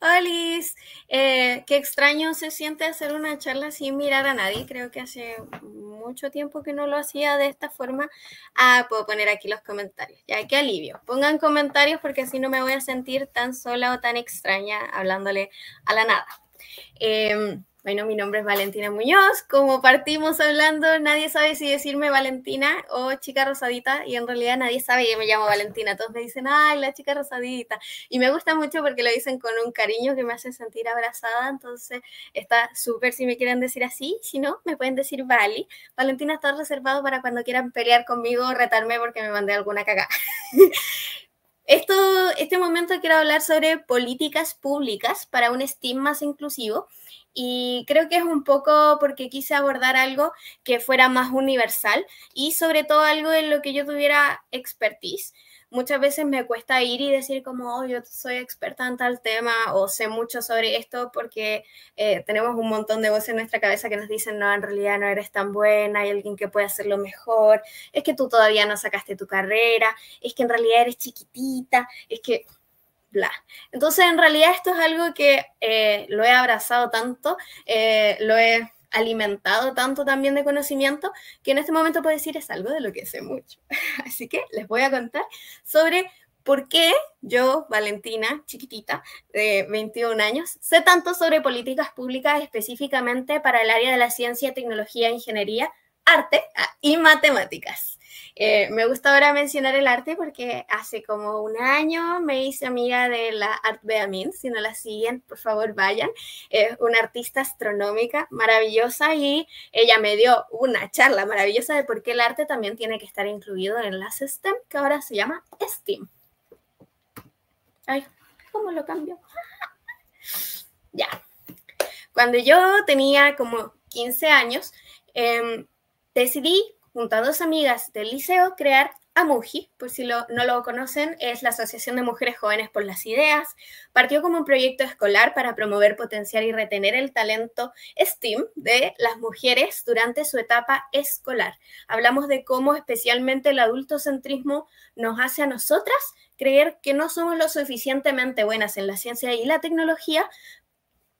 holis eh, qué extraño se siente hacer una charla sin mirar a nadie. Creo que hace mucho tiempo que no lo hacía de esta forma. Ah, puedo poner aquí los comentarios. Ya, que alivio. Pongan comentarios porque así no me voy a sentir tan sola o tan extraña hablándole a la nada. Eh, bueno, mi nombre es Valentina Muñoz. Como partimos hablando, nadie sabe si decirme Valentina o chica rosadita y en realidad nadie sabe que me llamo Valentina. Todos me dicen, ay, la chica rosadita. Y me gusta mucho porque lo dicen con un cariño que me hace sentir abrazada. Entonces está súper si me quieren decir así. Si no, me pueden decir Vali. Valentina está reservado para cuando quieran pelear conmigo o retarme porque me mandé alguna cagada. Esto, este momento quiero hablar sobre políticas públicas para un STEAM más inclusivo y creo que es un poco porque quise abordar algo que fuera más universal y sobre todo algo en lo que yo tuviera expertise muchas veces me cuesta ir y decir como, oh, yo soy experta en tal tema o sé mucho sobre esto porque eh, tenemos un montón de voces en nuestra cabeza que nos dicen, no, en realidad no eres tan buena, hay alguien que puede hacerlo mejor, es que tú todavía no sacaste tu carrera, es que en realidad eres chiquitita, es que... Bla. Entonces, en realidad esto es algo que eh, lo he abrazado tanto, eh, lo he alimentado tanto también de conocimiento que en este momento puedo decir es algo de lo que sé mucho. Así que les voy a contar sobre por qué yo, Valentina, chiquitita, de 21 años, sé tanto sobre políticas públicas específicamente para el área de la ciencia, tecnología, ingeniería, arte ah, y matemáticas. Eh, me gusta ahora mencionar el arte porque hace como un año me hice amiga de la Art Beamin, si no la siguen, por favor vayan. Es una artista astronómica maravillosa y ella me dio una charla maravillosa de por qué el arte también tiene que estar incluido en las STEM, que ahora se llama STEAM. Ay, ¿cómo lo cambio? ya. Cuando yo tenía como 15 años, em, decidí junto a dos amigas del liceo, crear AMUJI, por si no lo conocen, es la Asociación de Mujeres Jóvenes por las Ideas. Partió como un proyecto escolar para promover, potenciar y retener el talento STEAM de las mujeres durante su etapa escolar. Hablamos de cómo especialmente el adultocentrismo nos hace a nosotras creer que no somos lo suficientemente buenas en la ciencia y la tecnología,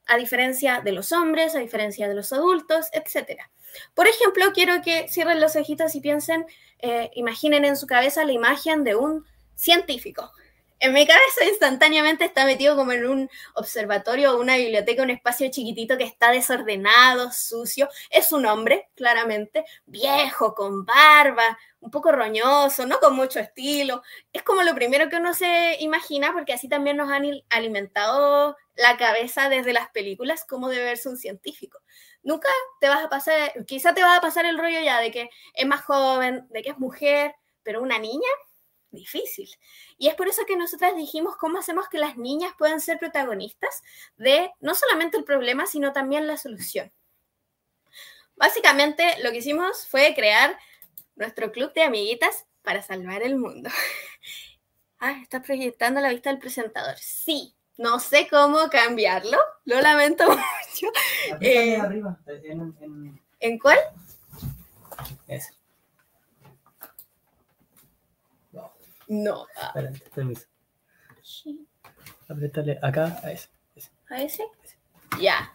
a diferencia de los hombres, a diferencia de los adultos, etcétera. Por ejemplo, quiero que cierren los ojitos y piensen, eh, imaginen en su cabeza la imagen de un científico, en mi cabeza instantáneamente está metido como en un observatorio o una biblioteca, un espacio chiquitito que está desordenado, sucio. Es un hombre, claramente, viejo, con barba, un poco roñoso, no con mucho estilo. Es como lo primero que uno se imagina porque así también nos han alimentado la cabeza desde las películas como debe verse un científico. Nunca te vas a pasar, quizá te va a pasar el rollo ya de que es más joven, de que es mujer, pero una niña, difícil. Y es por eso que nosotras dijimos cómo hacemos que las niñas puedan ser protagonistas de no solamente el problema, sino también la solución. Básicamente lo que hicimos fue crear nuestro club de amiguitas para salvar el mundo. ah, está proyectando la vista del presentador. Sí, no sé cómo cambiarlo, lo lamento mucho. Eh, en, en, cuál? Eso. No. Espérate, permiso. Apretale acá a ese. ¿A ese? Ya.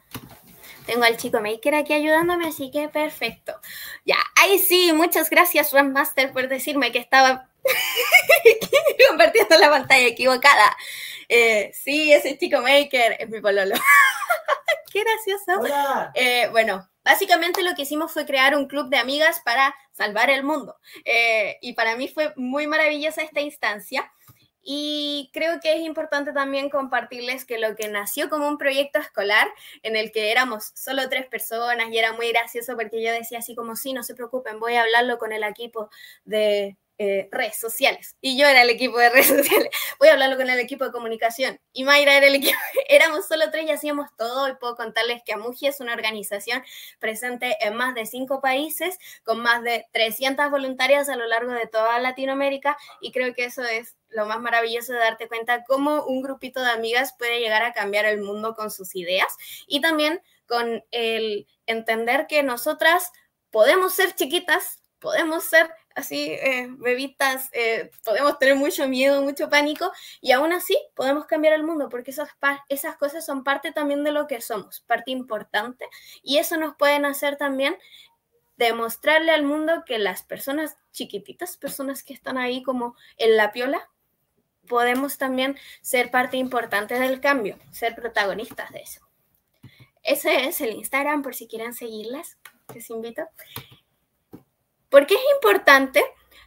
Tengo al chico Maker aquí ayudándome, así que perfecto. Ya, ahí sí, muchas gracias, Master por decirme que estaba compartiendo la pantalla equivocada. Eh, sí, ese chico Maker es mi pololo. Qué gracioso. Eh, bueno, Básicamente lo que hicimos fue crear un club de amigas para salvar el mundo. Eh, y para mí fue muy maravillosa esta instancia. Y creo que es importante también compartirles que lo que nació como un proyecto escolar en el que éramos solo tres personas y era muy gracioso porque yo decía así como, sí, no se preocupen, voy a hablarlo con el equipo de eh, redes sociales. Y yo era el equipo de redes sociales. Voy a hablarlo con el equipo de comunicación. Y Mayra era el equipo. Éramos solo tres y hacíamos todo. Y puedo contarles que Amuji es una organización presente en más de cinco países, con más de 300 voluntarias a lo largo de toda Latinoamérica. Y creo que eso es lo más maravilloso de darte cuenta cómo un grupito de amigas puede llegar a cambiar el mundo con sus ideas. Y también con el entender que nosotras podemos ser chiquitas, podemos ser así, eh, bebitas, eh, podemos tener mucho miedo, mucho pánico, y aún así podemos cambiar el mundo, porque esas, esas cosas son parte también de lo que somos, parte importante, y eso nos pueden hacer también demostrarle al mundo que las personas chiquititas, personas que están ahí como en la piola, podemos también ser parte importante del cambio, ser protagonistas de eso. Ese es el Instagram por si quieren seguirlas, les invito. ¿Por qué es importante?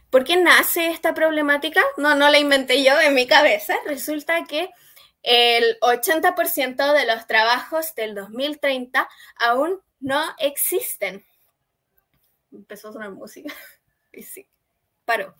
¿Por qué nace esta problemática? No, no la inventé yo en mi cabeza. Resulta que el 80% de los trabajos del 2030 aún no existen. Empezó a sonar música. Y sí, paró.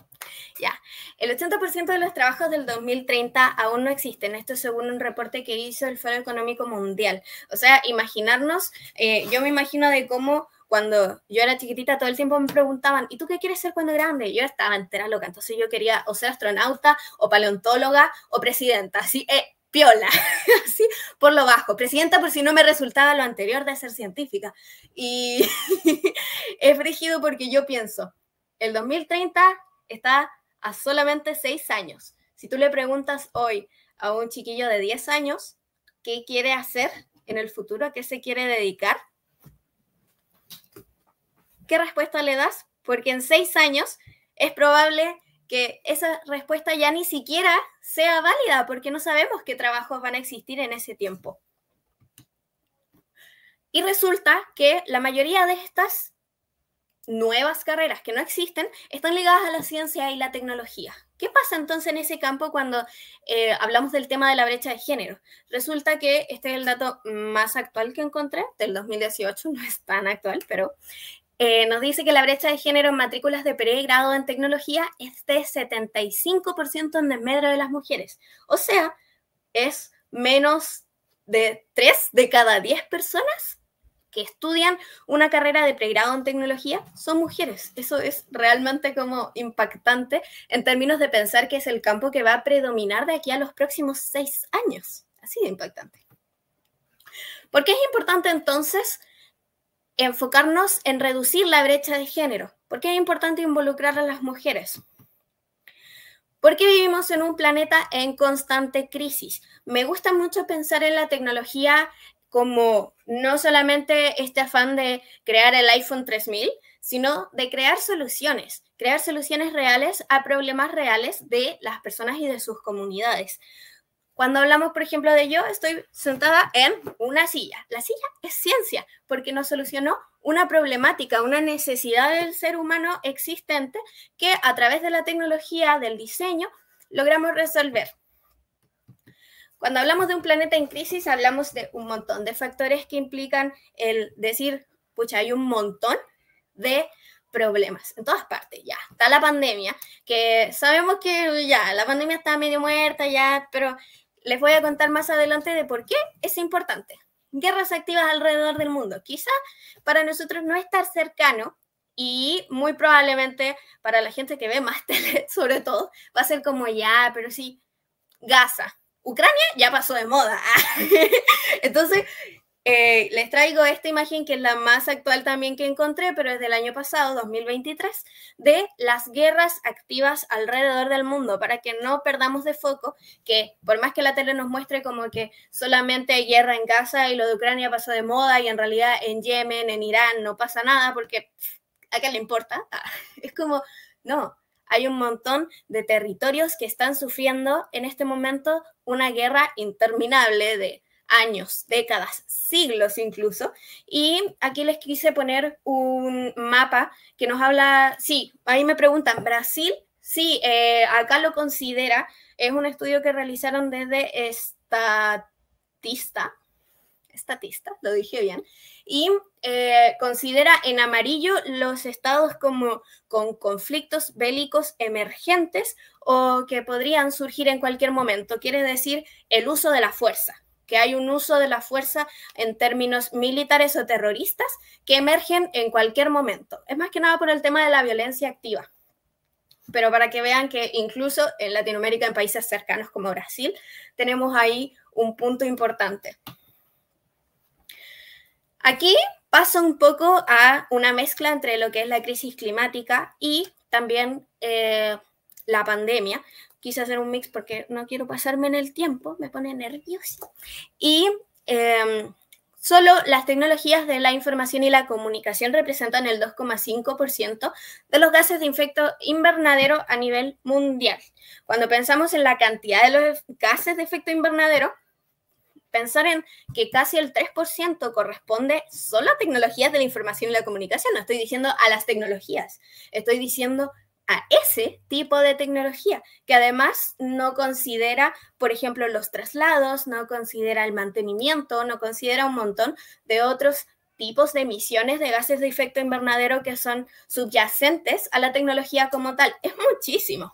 Ya, el 80% de los trabajos del 2030 aún no existen. Esto según un reporte que hizo el Foro Económico Mundial. O sea, imaginarnos, eh, yo me imagino de cómo cuando yo era chiquitita todo el tiempo me preguntaban, ¿y tú qué quieres ser cuando grande? Yo estaba entera loca, entonces yo quería o ser astronauta, o paleontóloga, o presidenta, así, eh, piola, así por lo bajo, presidenta por si no me resultaba lo anterior de ser científica. Y es frígido porque yo pienso, el 2030 está a solamente seis años. Si tú le preguntas hoy a un chiquillo de 10 años qué quiere hacer en el futuro, a qué se quiere dedicar, ¿qué respuesta le das? Porque en seis años es probable que esa respuesta ya ni siquiera sea válida porque no sabemos qué trabajos van a existir en ese tiempo. Y resulta que la mayoría de estas nuevas carreras que no existen están ligadas a la ciencia y la tecnología. ¿Qué pasa entonces en ese campo cuando eh, hablamos del tema de la brecha de género? Resulta que este es el dato más actual que encontré, del 2018, no es tan actual, pero eh, nos dice que la brecha de género en matrículas de pregrado en tecnología es de 75% en desmedro de las mujeres. O sea, es menos de 3 de cada 10 personas que estudian una carrera de pregrado en tecnología son mujeres. Eso es realmente como impactante en términos de pensar que es el campo que va a predominar de aquí a los próximos 6 años. Así de impactante. ¿Por qué es importante entonces enfocarnos en reducir la brecha de género. ¿Por qué es importante involucrar a las mujeres? Porque vivimos en un planeta en constante crisis. Me gusta mucho pensar en la tecnología como no solamente este afán de crear el iPhone 3000, sino de crear soluciones, crear soluciones reales a problemas reales de las personas y de sus comunidades. Cuando hablamos, por ejemplo, de yo, estoy sentada en una silla. La silla es ciencia porque nos solucionó una problemática, una necesidad del ser humano existente que a través de la tecnología, del diseño, logramos resolver. Cuando hablamos de un planeta en crisis, hablamos de un montón de factores que implican el decir, pucha, hay un montón de problemas en todas partes, ya. Está la pandemia, que sabemos que ya, la pandemia está medio muerta, ya, pero les voy a contar más adelante de por qué es importante. Guerras activas alrededor del mundo. Quizá para nosotros no estar cercano y muy probablemente para la gente que ve más tele, sobre todo, va a ser como ya, pero sí, Gaza. Ucrania ya pasó de moda. Entonces, eh, les traigo esta imagen que es la más actual también que encontré, pero es del año pasado, 2023, de las guerras activas alrededor del mundo, para que no perdamos de foco que por más que la tele nos muestre como que solamente hay guerra en Gaza y lo de Ucrania pasó de moda y en realidad en Yemen, en Irán no pasa nada porque a qué le importa. Ah, es como, no, hay un montón de territorios que están sufriendo en este momento una guerra interminable de años, décadas, siglos incluso. Y aquí les quise poner un mapa que nos habla, sí, ahí me preguntan, Brasil, sí, eh, acá lo considera, es un estudio que realizaron desde estatista, estatista, lo dije bien, y eh, considera en amarillo los estados como con conflictos bélicos emergentes o que podrían surgir en cualquier momento, quiere decir el uso de la fuerza que hay un uso de la fuerza en términos militares o terroristas que emergen en cualquier momento. Es más que nada por el tema de la violencia activa. Pero para que vean que incluso en Latinoamérica, en países cercanos como Brasil, tenemos ahí un punto importante. Aquí paso un poco a una mezcla entre lo que es la crisis climática y también eh, la pandemia, quise hacer un mix porque no quiero pasarme en el tiempo, me pone nervioso. Y em, solo las tecnologías de la información y la comunicación representan el 2,5% de los gases de efecto invernadero a nivel mundial. Cuando pensamos en la cantidad de los gases de efecto invernadero, pensar en que casi el 3% corresponde solo a tecnologías de la información y la comunicación. No estoy diciendo a las tecnologías, estoy diciendo ese tipo de tecnología, que además no considera, por ejemplo, los traslados, no considera el mantenimiento, no considera un montón de otros tipos de emisiones de gases de efecto invernadero que son subyacentes a la tecnología como tal. Es muchísimo.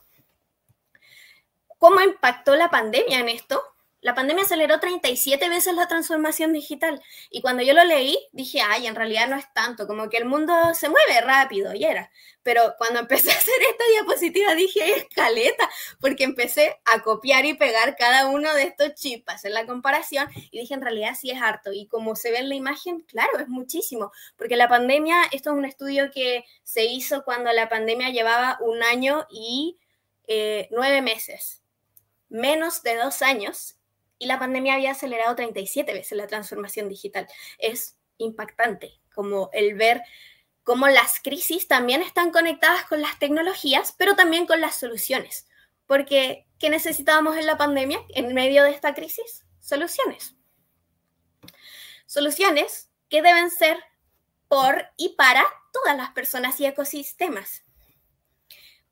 ¿Cómo impactó la pandemia en esto? La pandemia aceleró 37 veces la transformación digital y cuando yo lo leí dije, ay, en realidad no es tanto, como que el mundo se mueve rápido y era. Pero cuando empecé a hacer esta diapositiva dije, es escaleta, porque empecé a copiar y pegar cada uno de estos chips, hacer la comparación y dije, en realidad sí es harto. Y como se ve en la imagen, claro, es muchísimo, porque la pandemia, esto es un estudio que se hizo cuando la pandemia llevaba un año y eh, nueve meses menos de dos años y la pandemia había acelerado 37 veces la transformación digital. Es impactante como el ver cómo las crisis también están conectadas con las tecnologías, pero también con las soluciones. Porque, ¿qué necesitábamos en la pandemia, en medio de esta crisis? Soluciones. Soluciones que deben ser por y para todas las personas y ecosistemas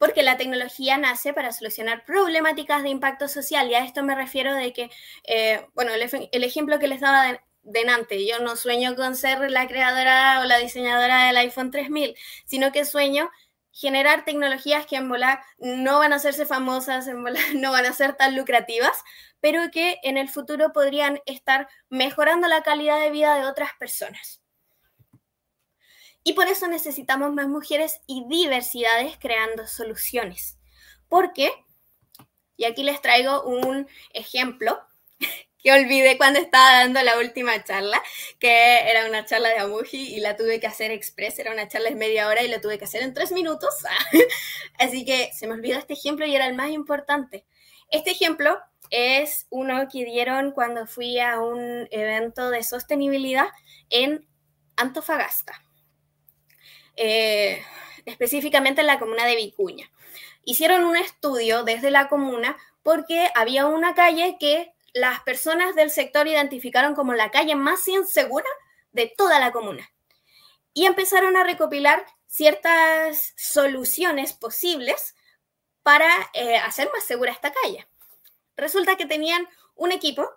porque la tecnología nace para solucionar problemáticas de impacto social y a esto me refiero de que, eh, bueno, el, ejemplo que les daba de, Nante, yo no sueño con ser la creadora o la diseñadora del iPhone 3000, sino que sueño generar tecnologías que en volar no van a hacerse famosas, en volar no van a ser tan lucrativas, pero que en el futuro podrían estar mejorando la calidad de vida de otras personas. Y por eso necesitamos más mujeres y diversidades creando soluciones. Porque, y aquí les traigo un ejemplo que olvidé cuando estaba dando la última charla, que era una charla de Amuji y la tuve que hacer express, era una charla de media hora y la tuve que hacer en tres minutos. Así que se me olvidó este ejemplo y era el más importante. Este ejemplo es uno que dieron cuando fui a un evento de sostenibilidad en Antofagasta. Eh, específicamente en la comuna de Vicuña. Hicieron un estudio desde la comuna porque había una calle que las personas del sector identificaron como la calle más insegura de toda la comuna. Y empezaron a recopilar ciertas soluciones posibles para eh, hacer más segura esta calle. Resulta que tenían un equipo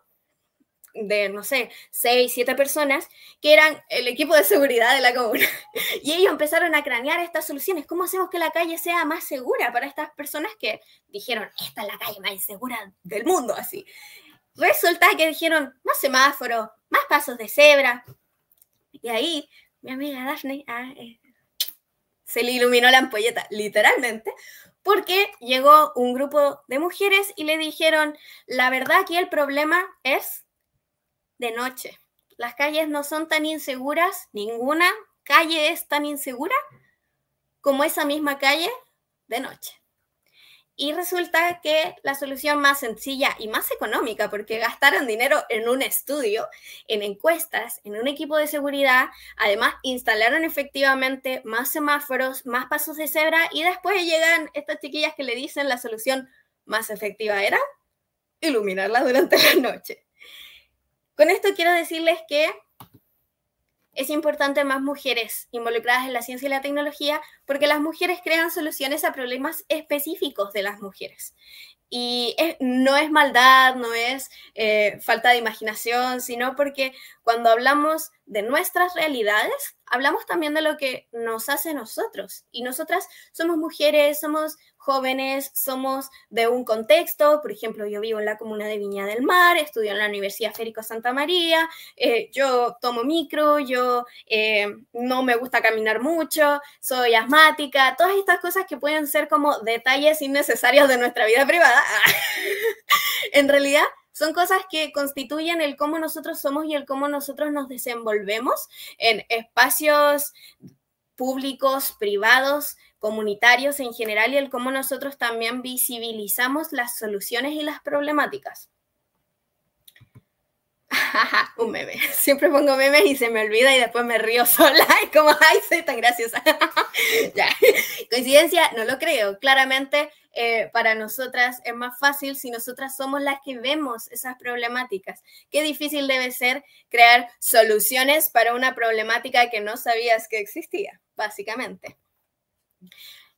de, no sé, seis, siete personas, que eran el equipo de seguridad de la comuna. Y ellos empezaron a cranear estas soluciones. ¿Cómo hacemos que la calle sea más segura para estas personas que dijeron, esta es la calle más insegura del mundo, así? Resulta que dijeron, más semáforo, más pasos de cebra. Y ahí, mi amiga Daphne ah, eh, se le iluminó la ampolleta, literalmente, porque llegó un grupo de mujeres y le dijeron, la verdad que el problema es de noche. Las calles no son tan inseguras, ninguna calle es tan insegura como esa misma calle de noche. Y resulta que la solución más sencilla y más económica, porque gastaron dinero en un estudio, en encuestas, en un equipo de seguridad, además instalaron efectivamente más semáforos, más pasos de cebra y después llegan estas chiquillas que le dicen la solución más efectiva era iluminarla durante la noche. Con esto quiero decirles que es importante más mujeres involucradas en la ciencia y la tecnología porque las mujeres crean soluciones a problemas específicos de las mujeres. Y no es maldad, no es eh, falta de imaginación, sino porque cuando hablamos de nuestras realidades, hablamos también de lo que nos hace nosotros. Y nosotras somos mujeres, somos jóvenes somos de un contexto, por ejemplo, yo vivo en la comuna de Viña del Mar, estudio en la Universidad Férico Santa María, eh, yo tomo micro, yo eh, no me gusta caminar mucho, soy asmática, todas estas cosas que pueden ser como detalles innecesarios de nuestra vida privada, en realidad son cosas que constituyen el cómo nosotros somos y el cómo nosotros nos desenvolvemos en espacios públicos, privados, comunitarios en general y el cómo nosotros también visibilizamos las soluciones y las problemáticas. un meme. Siempre pongo memes y se me olvida y después me río sola y como, ay, soy tan graciosa. Coincidencia, no lo creo. Claramente, eh, para nosotras es más fácil si nosotras somos las que vemos esas problemáticas. Qué difícil debe ser crear soluciones para una problemática que no sabías que existía, básicamente.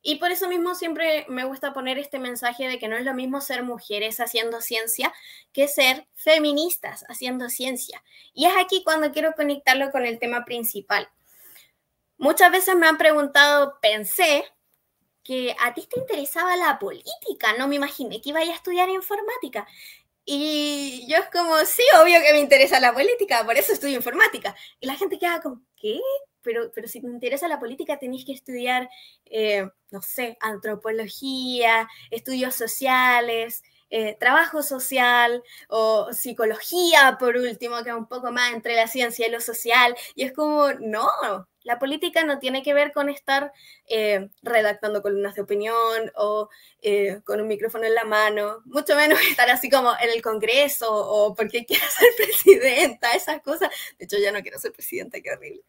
Y por eso mismo siempre me gusta poner este mensaje de que no es lo mismo ser mujeres haciendo ciencia que ser feministas haciendo ciencia. Y es aquí cuando quiero conectarlo con el tema principal. Muchas veces me han preguntado, pensé que a ti te interesaba la política, no me imaginé que iba a estudiar informática. Y yo es como, sí, obvio que me interesa la política, por eso estudio informática. Y la gente queda como, ¿qué? pero, pero si te interesa la política tenés que estudiar, eh, no sé, antropología, estudios sociales, eh, trabajo social o psicología, por último, que es un poco más entre la ciencia y lo social. Y es como, no, la política no tiene que ver con estar eh, redactando columnas de opinión o eh, con un micrófono en la mano, mucho menos estar así como en el Congreso o porque quiero ser presidenta, esas cosas. De hecho, ya no quiero ser presidenta, qué horrible.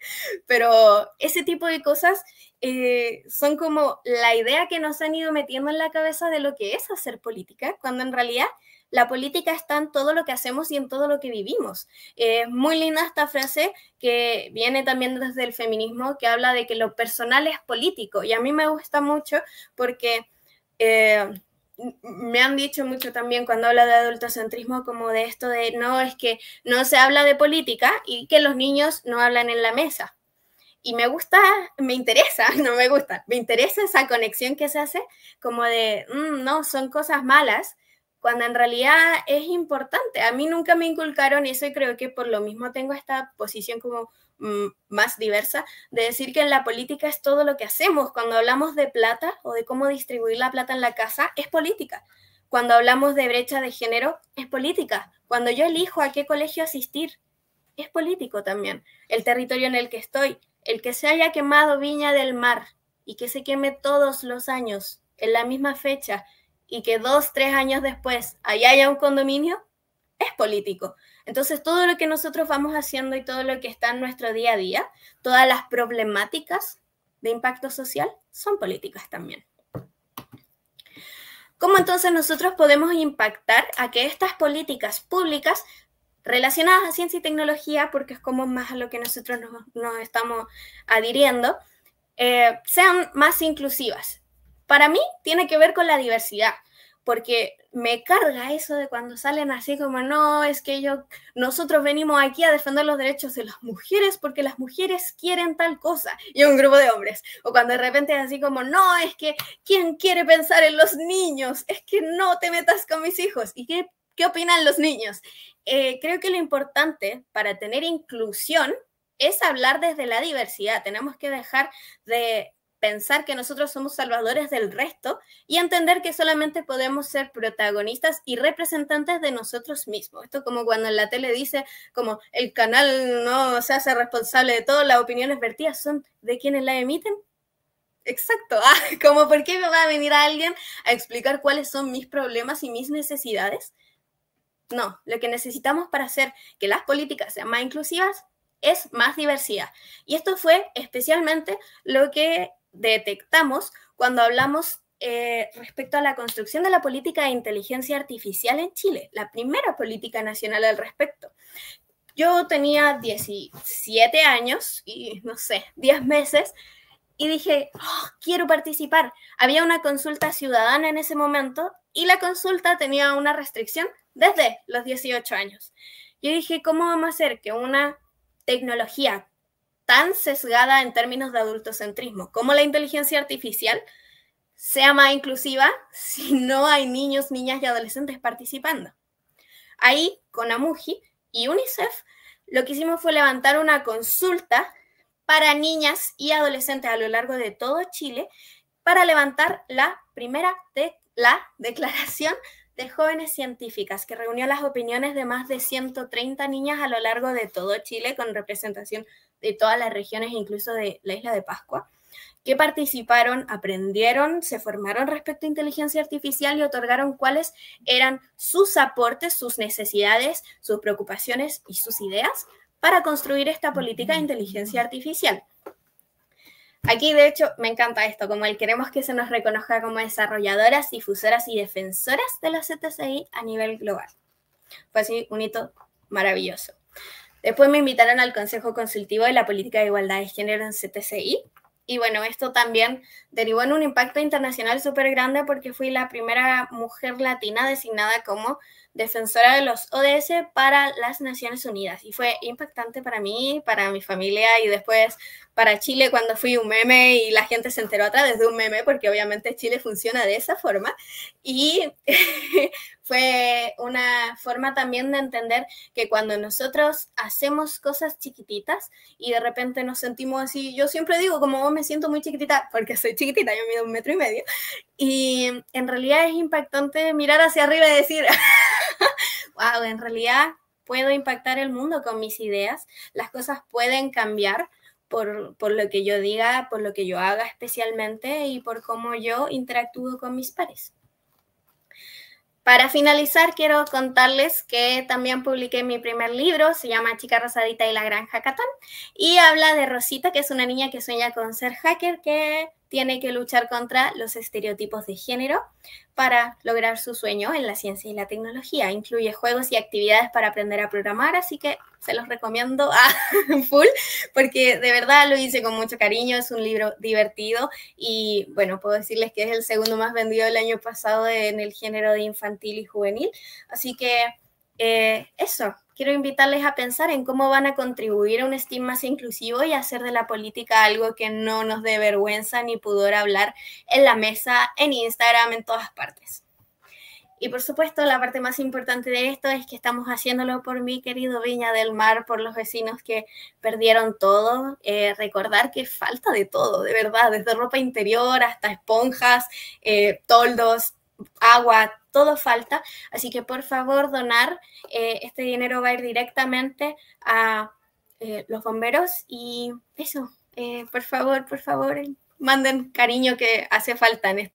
Pero ese tipo de cosas eh, son como la idea que nos han ido metiendo en la cabeza de lo que es hacer política, cuando en realidad la política está en todo lo que hacemos y en todo lo que vivimos. Eh, es muy linda esta frase que viene también desde el feminismo, que habla de que lo personal es político. Y a mí me gusta mucho porque... Eh, me han dicho mucho también cuando habla de adultocentrismo, como de esto de no, es que no se habla de política y que los niños no hablan en la mesa. Y me gusta, me interesa, no me gusta, me interesa esa conexión que se hace, como de, mm, no, son cosas malas, cuando en realidad es importante. A mí nunca me inculcaron eso y creo que por lo mismo tengo esta posición como mm, más diversa, de decir que en la política es todo lo que hacemos. Cuando hablamos de plata o de cómo distribuir la plata en la casa, es política. Cuando hablamos de brecha de género, es política. Cuando yo elijo a qué colegio asistir, es político también. El territorio en el que estoy, el que se haya quemado Viña del Mar y que se queme todos los años en la misma fecha, y que dos, tres años después allá haya un condominio, es político. Entonces, todo lo que nosotros vamos haciendo y todo lo que está en nuestro día a día, todas las problemáticas de impacto social son políticas también. ¿Cómo entonces nosotros podemos impactar a que estas políticas públicas relacionadas a ciencia y tecnología, porque es como más a lo que nosotros nos, estamos adhiriendo, eh, sean más inclusivas, para mí tiene que ver con la diversidad, porque me carga eso de cuando salen así como, no, es que yo, nosotros venimos aquí a defender los derechos de las mujeres porque las mujeres quieren tal cosa y un grupo de hombres. O cuando de repente es así como, no, es que, ¿quién quiere pensar en los niños? Es que no te metas con mis hijos. ¿Y qué, qué opinan los niños? Eh, creo que lo importante para tener inclusión es hablar desde la diversidad. Tenemos que dejar de pensar que nosotros somos salvadores del resto y entender que solamente podemos ser protagonistas y representantes de nosotros mismos. Esto como cuando en la tele dice como el canal no se hace responsable de todas las opiniones vertidas son de quienes la emiten. Exacto, ah, como por qué me va a venir alguien a explicar cuáles son mis problemas y mis necesidades. No, lo que necesitamos para hacer que las políticas sean más inclusivas es más diversidad. Y esto fue especialmente lo que detectamos cuando hablamos eh, respecto a la construcción de la política de inteligencia artificial en Chile, la primera política nacional al respecto. Yo tenía 17 años y, no sé, 10 meses y dije, ah, quiero participar. Había una consulta ciudadana en ese momento y la consulta tenía una restricción desde los 18 años. Yo dije, ¿cómo vamos a hacer que una tecnología tan sesgada en términos de adultocentrismo, como la inteligencia artificial sea más inclusiva si no hay niños, niñas y adolescentes participando. Ahí, con Amuji y UNICEF, lo que hicimos fue levantar una consulta para niñas y adolescentes a lo largo de todo Chile para levantar la primera de la declaración de jóvenes científicas que reunió las opiniones de más de 130 niñas a lo largo de todo Chile con representación de todas las regiones, incluso de la isla de Pascua, que participaron, aprendieron, se formaron respecto a inteligencia artificial y otorgaron cuáles eran sus aportes, sus necesidades, sus preocupaciones y sus ideas para construir esta política de inteligencia artificial. Aquí, de hecho, me encanta esto, como el queremos que se nos reconozca como desarrolladoras, difusoras y defensoras de la CTCI a nivel global. Fue así un hito maravilloso. Después me invitaron al Consejo Consultivo de la Política de Igualdad de Género en CTCI. Y bueno, esto también derivó en un impacto internacional súper grande porque fui la primera mujer latina designada como defensora de los ODS para las Naciones Unidas. Y fue impactante para mí, para mi familia y después para Chile cuando fui un meme y la gente se enteró a través de un meme porque obviamente Chile funciona de esa forma. Y fue una forma también de entender que cuando nosotros hacemos cosas chiquititas y de repente nos sentimos así, yo siempre digo, como oh, me siento muy chiquitita, porque soy chiquitita, yo mido un metro y medio, y en realidad es impactante mirar hacia arriba y decir, wow, en realidad puedo impactar el mundo con mis ideas, las cosas pueden cambiar. Por, por, lo que yo diga, por lo que yo haga especialmente y por cómo yo interactúo con mis pares. Para finalizar, quiero contarles que también publiqué mi primer libro, se llama Chica Rosadita y la Gran Hackathon, y habla de Rosita, que es una niña que sueña con ser hacker, que tiene que luchar contra los estereotipos de género para lograr su sueño en la ciencia y la tecnología. Incluye juegos y actividades para aprender a programar, así que se los recomiendo a full porque de verdad lo hice con mucho cariño, es un libro divertido y bueno, puedo decirles que es el segundo más vendido del año pasado en el género de infantil y juvenil, así que eh, eso, quiero invitarles a pensar en cómo van a contribuir a un Steam más inclusivo y hacer de la política algo que no nos dé vergüenza ni pudor hablar en la mesa, en Instagram, en todas partes. Y por supuesto, la parte más importante de esto es que estamos haciéndolo por mi querido Viña del Mar, por los vecinos que perdieron todo. Eh, recordar que falta de todo, de verdad, desde ropa interior hasta esponjas, eh, toldos, agua, todo falta, así que por favor donar, eh, este dinero va a ir directamente a eh, los bomberos y eso, eh, por favor, por favor, manden cariño que hace falta en,